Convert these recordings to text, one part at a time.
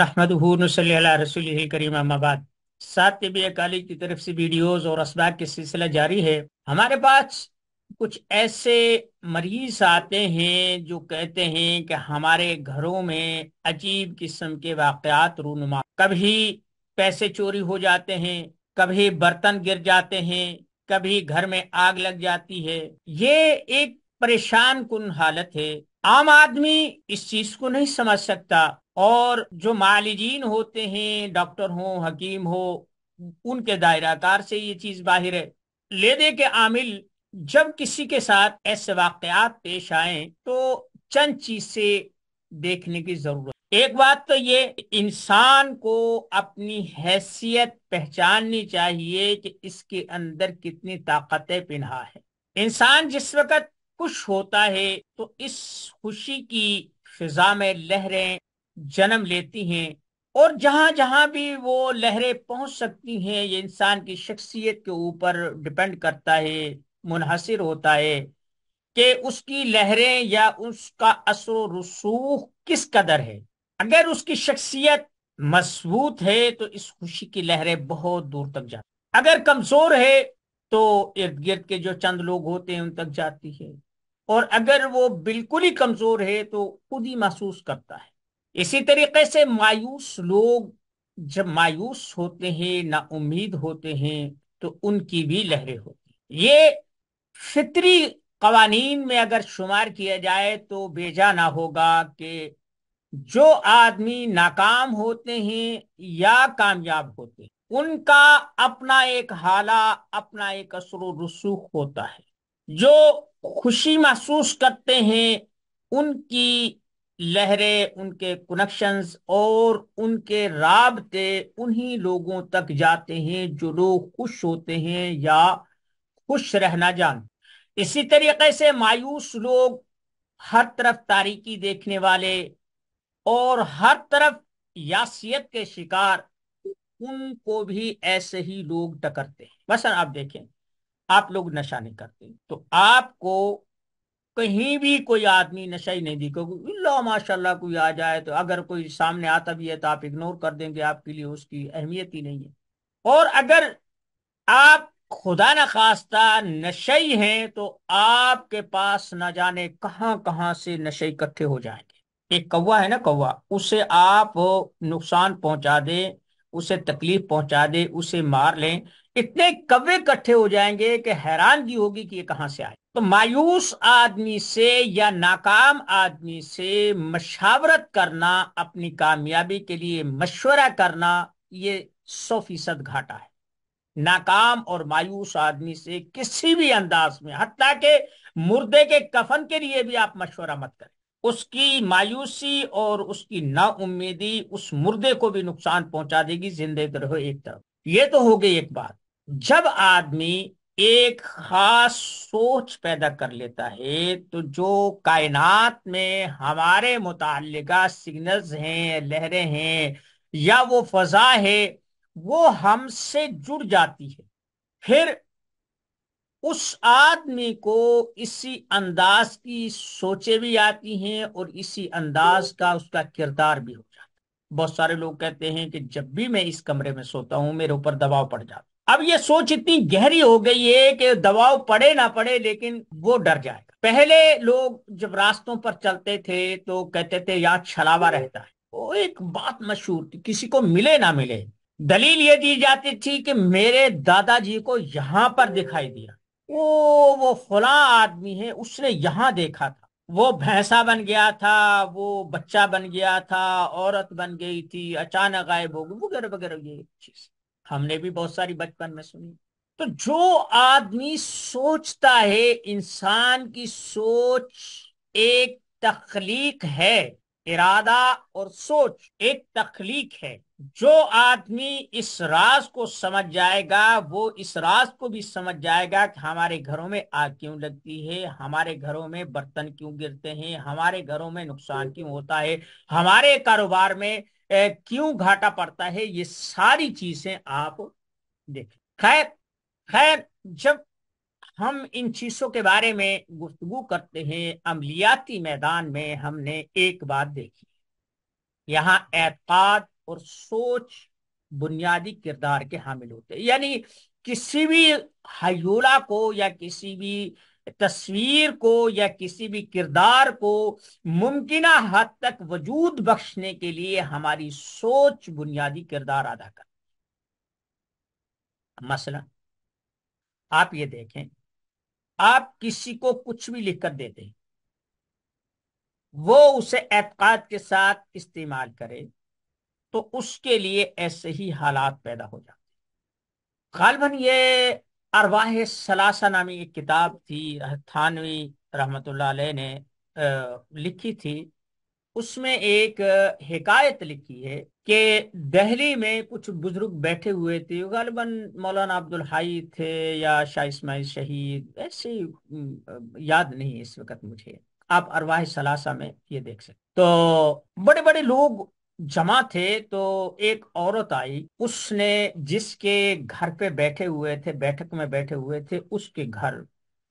नहमदूनसल्ला रसूल करीम अहमाबाद सात तबी अकाली की तरफ से वीडियोस और असबाक के सिलसिला जारी है हमारे पास कुछ ऐसे मरीज आते हैं जो कहते हैं कि हमारे घरों में अजीब किस्म के वाकयात रूनुमा कभी पैसे चोरी हो जाते हैं कभी बर्तन गिर जाते हैं कभी घर में आग लग जाती है ये एक परेशान कुन हालत है आम आदमी इस चीज को नहीं समझ सकता और जो मालिजीन होते हैं डॉक्टर हो हकीम हो उनके दायराकार से ये चीज बाहर है ले दे के आमिल जब किसी के साथ ऐसे वाकयात पेश आए तो चंद चीज से देखने की जरूरत एक बात तो ये इंसान को अपनी हैसियत पहचाननी चाहिए कि इसके अंदर कितनी ताकतें पिन्हा है इंसान जिस वक्त खुश होता है तो इस खुशी की फिजा में लहरें जन्म लेती हैं और जहां जहां भी वो लहरें पहुंच सकती हैं ये इंसान की शख्सियत के ऊपर डिपेंड करता है मुनहसर होता है कि उसकी लहरें या उसका असर रसूख किस कदर है अगर उसकी शख्सियत मजबूत है तो इस खुशी की लहरें बहुत दूर तक जाती अगर कमजोर है तो इर्द गिर्द के जो चंद लोग होते हैं उन तक जाती है और अगर वो बिल्कुल ही कमजोर है तो खुद ही महसूस करता है इसी तरीके से मायूस लोग जब मायूस होते हैं ना उम्मीद होते हैं तो उनकी भी लहरें होती ये फित्री कवानीन में अगर शुमार किया जाए तो बेजा ना होगा कि जो आदमी नाकाम होते हैं या कामयाब होते हैं उनका अपना एक हाला अपना एक असर रसूख होता है जो खुशी महसूस करते हैं उनकी लहरें उनके कनेक्शंस और उनके रबते उन्हीं लोगों तक जाते हैं जो लोग खुश होते हैं या खुश रहना जान इसी तरीके से मायूस लोग हर तरफ तारीकी देखने वाले और हर तरफ यासियत के शिकार उनको भी ऐसे ही लोग टकरते हैं बस आप देखें आप लोग नशा नहीं करते तो आपको कहीं भी कोई आदमी नशा ही नहीं दी क्योंकि माशाल्लाह कोई आ जाए तो अगर कोई सामने आता भी है तो आप इग्नोर कर देंगे आपके लिए उसकी अहमियत ही नहीं है और अगर आप खुदा न खास्ता नशे हैं तो आपके पास ना जाने कहां कहां से नशे इकट्ठे हो जाएंगे एक कौवा है ना कौवा उसे आप नुकसान पहुंचा दे उसे तकलीफ पहुंचा दे उसे मार लें इतने कव्वे इकट्ठे हो जाएंगे कि हैरानगी होगी कि ये कहां से आए तो मायूस आदमी से या नाकाम आदमी से मशावरत करना अपनी कामयाबी के लिए मशवरा करना ये सौ फीसद घाटा है नाकाम और मायूस आदमी से किसी भी अंदाज में हत्या के मुर्दे के कफन के लिए भी आप मशवरा मत करें उसकी मायूसी और उसकी नाउमीदी उस मुर्दे को भी नुकसान पहुंचा देगी जिंदे रहो एक तरफ ये तो हो गई एक बात जब आदमी एक खास सोच पैदा कर लेता है तो जो कायनात में हमारे मुतलका सिग्नल्स हैं लहरें हैं या वो फजा है वो हमसे जुड़ जाती है फिर उस आदमी को इसी अंदाज की सोचे भी आती हैं और इसी अंदाज का उसका किरदार भी हो जाता है बहुत सारे लोग कहते हैं कि जब भी मैं इस कमरे में सोता हूं मेरे ऊपर दबाव पड़ जाता है अब ये सोच इतनी गहरी हो गई है कि दबाव पड़े ना पड़े लेकिन वो डर जाएगा पहले लोग जब रास्तों पर चलते थे तो कहते थे यार छलावा रहता है वो एक बात मशहूर थी किसी को मिले ना मिले दलील ये दी जाती थी कि मेरे दादाजी को यहाँ पर दिखाई दिया वो वो फला आदमी है उसने यहाँ देखा था वो भैंसा बन गया था वो बच्चा बन गया था औरत बन गई थी अचानक गायब हो गई वगैरह वगैरह ये चीज हमने भी बहुत सारी बचपन में सुनी तो जो आदमी सोचता है इंसान की सोच एक तखलीक है इरादा और सोच एक तखलीक है जो आदमी इस राज को समझ जाएगा वो इस राज को भी समझ जाएगा कि हमारे घरों में आग क्यों लगती है हमारे घरों में बर्तन क्यों गिरते हैं हमारे घरों में नुकसान क्यों होता है हमारे कारोबार में क्यों घाटा पड़ता है ये सारी चीजें आप देखें खैर खैर जब हम इन चीजों के बारे में गुफ्तगु करते हैं अमलियाती मैदान में हमने एक बात देखी यहाँ एतकाद और सोच बुनियादी किरदार के हामिल होते हैं यानी किसी भी हयोला को या किसी भी तस्वीर को या किसी भी किरदार को मुमकिन हद तक वजूद बख्शने के लिए हमारी सोच बुनियादी किरदार अदा कर मसला आप ये देखें आप किसी को कुछ भी लिखकर दे दें वो उसे एतकाद के साथ इस्तेमाल करे तो उसके लिए ऐसे ही हालात पैदा हो जाते हैं गालबन ये अरवाह सलासा नामी एक किताब थी थानवी रहमत ने लिखी थी उसमें एक हिकायत लिखी है कि दहली में कुछ बुजुर्ग बैठे हुए थे गलबन मौलाना अब्दुल हाई थे या शाह इस्माइल शहीद ऐसे याद नहीं इस वक्त मुझे आप अरवाह सलासा में ये देख सकते तो बड़े बड़े लोग जमा थे तो एक औरत आई उसने जिसके घर पे बैठे हुए थे बैठक में बैठे हुए थे उसके घर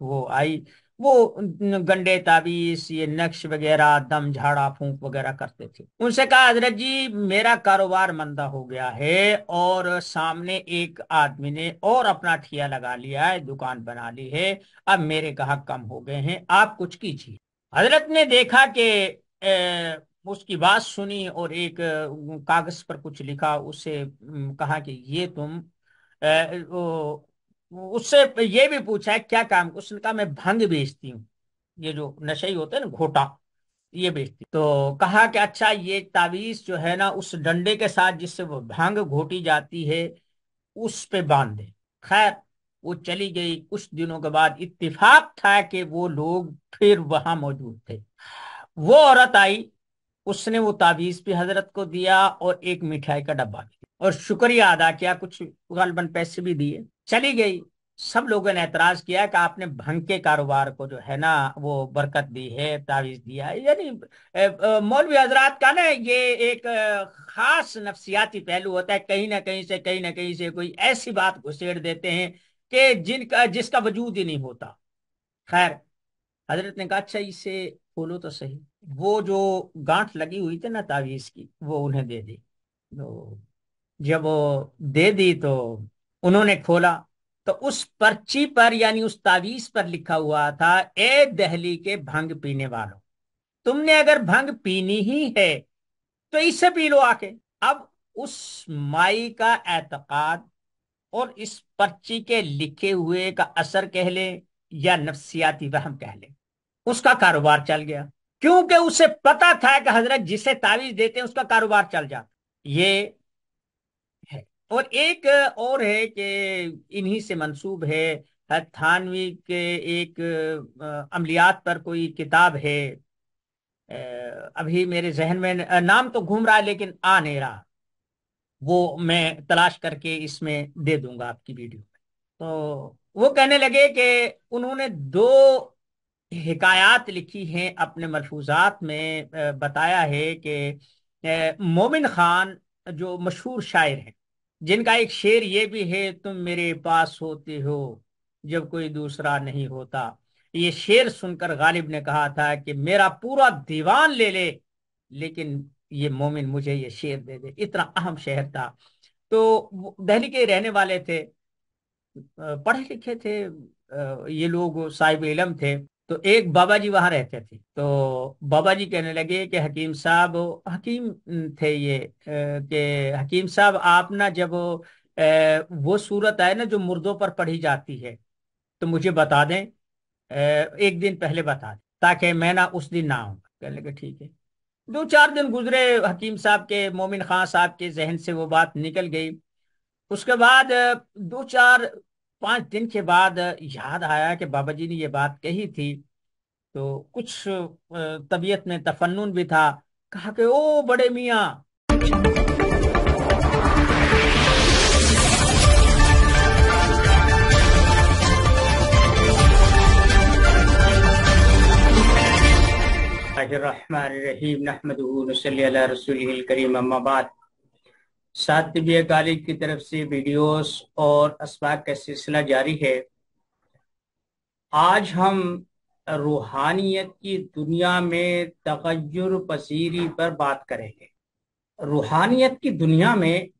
वो आई वो गंडे ताबीस ये नक्श वगैरह दम झाड़ा फूंक वगैरह करते थे उनसे कहा हजरत जी मेरा कारोबार मंदा हो गया है और सामने एक आदमी ने और अपना ठिया लगा लिया है दुकान बना ली है अब मेरे कहा कम हो गए हैं आप कुछ कीजिए हजरत ने देखा कि उसकी बात सुनी और एक कागज पर कुछ लिखा उससे कहा कि ये तुम उससे ये भी पूछा है क्या काम उसने कहा मैं भंग बेचती हूँ ये जो नशे होते हैं ना घोटा ये बेचती तो कहा कि अच्छा ये तावीज जो है ना उस डंडे के साथ जिससे वो भांग घोटी जाती है उस पे बांध दे खैर वो चली गई कुछ दिनों के बाद इत्तेफाक था कि वो लोग फिर वहां मौजूद थे वो औरत आई उसने वो तावीज भी हजरत को दिया और एक मिठाई का डब्बा भी दिया और शुक्रिया अदा किया कुछ गलबन पैसे भी दिए चली गई सब लोगों ने एतराज किया कि आपने भंग के कारोबार को जो है ना वो बरकत दी है तावीज दिया है यानी मौलवी हजरात का ना ये एक खास नफसियाती पहलू होता है कहीं ना कहीं से कहीं ना कहीं से कोई ऐसी बात घुसेड़ देते हैं कि जिनका जिसका वजूद ही नहीं होता खैर हजरत ने कहा अच्छा इसे खोलो तो सही वो जो गांठ लगी हुई थी ना तावीज की वो उन्हें दे दी तो जब वो दे दी तो उन्होंने खोला तो उस पर्ची पर यानी उस तावीज पर लिखा हुआ था ए दहली के भंग पीने वालों तुमने अगर भंग पीनी ही है तो इसे पी लो आके अब उस माई का एतकाद और इस पर्ची के लिखे हुए का असर कह ले या नफ्सियाती वहम कह ले उसका कारोबार चल गया क्योंकि उसे पता था कि हजरत जिसे तावीज देते हैं उसका कारोबार चल जाता ये है और एक और है कि इन्हीं से मंसूब है थानवी के एक अमलियात पर कोई किताब है अभी मेरे जहन में नाम तो घूम रहा है लेकिन आ नहीं रहा वो मैं तलाश करके इसमें दे दूंगा आपकी वीडियो में तो वो कहने लगे कि उन्होंने दो हिकायात लिखी हैं अपने मरफूजात में बताया है कि मोमिन खान जो मशहूर शायर हैं जिनका एक शेर ये भी है तुम मेरे पास होते हो जब कोई दूसरा नहीं होता ये शेर सुनकर गालिब ने कहा था कि मेरा पूरा दीवान ले ले लेकिन ये मोमिन मुझे ये शेर दे दे इतना अहम शहर था तो दहली के रहने वाले थे पढ़े लिखे थे ये लोग साहिब इलम थे तो एक बाबा जी वहां रहते थे तो बाबा जी कहने लगे कि हकीम साहब हकीम थे ये कि हकीम साहब आप ना जब वो सूरत आए ना जो मुर्दों पर पढ़ी जाती है तो मुझे बता दें एक दिन पहले बता दें ताकि मैं ना उस दिन ना आऊँ कहने लगे ठीक है दो चार दिन गुजरे हकीम साहब के मोमिन खान साहब के जहन से वो बात निकल गई उसके बाद दो चार पांच दिन के बाद याद आया कि बाबा जी ने ये बात कही थी तो कुछ तबीयत में तफन्नुन भी था कहा कि ओ बड़े मियाँ रहीम नहमद रसूल करीम अम्माबाद सात कॉलेज की तरफ से वीडियोस और इसबाक का सिलसिला जारी है आज हम रूहानियत की दुनिया में तगजुर पसीरी पर बात करेंगे रूहानियत की दुनिया में